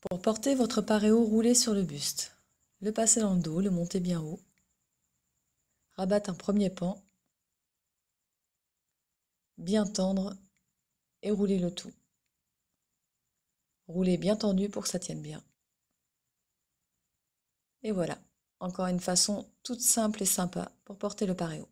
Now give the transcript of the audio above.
Pour porter votre paréo, roulé sur le buste. Le passer dans le dos, le monter bien haut. Rabattre un premier pan. Bien tendre et roulez le tout. Roulez bien tendu pour que ça tienne bien. Et voilà, encore une façon toute simple et sympa pour porter le paréo.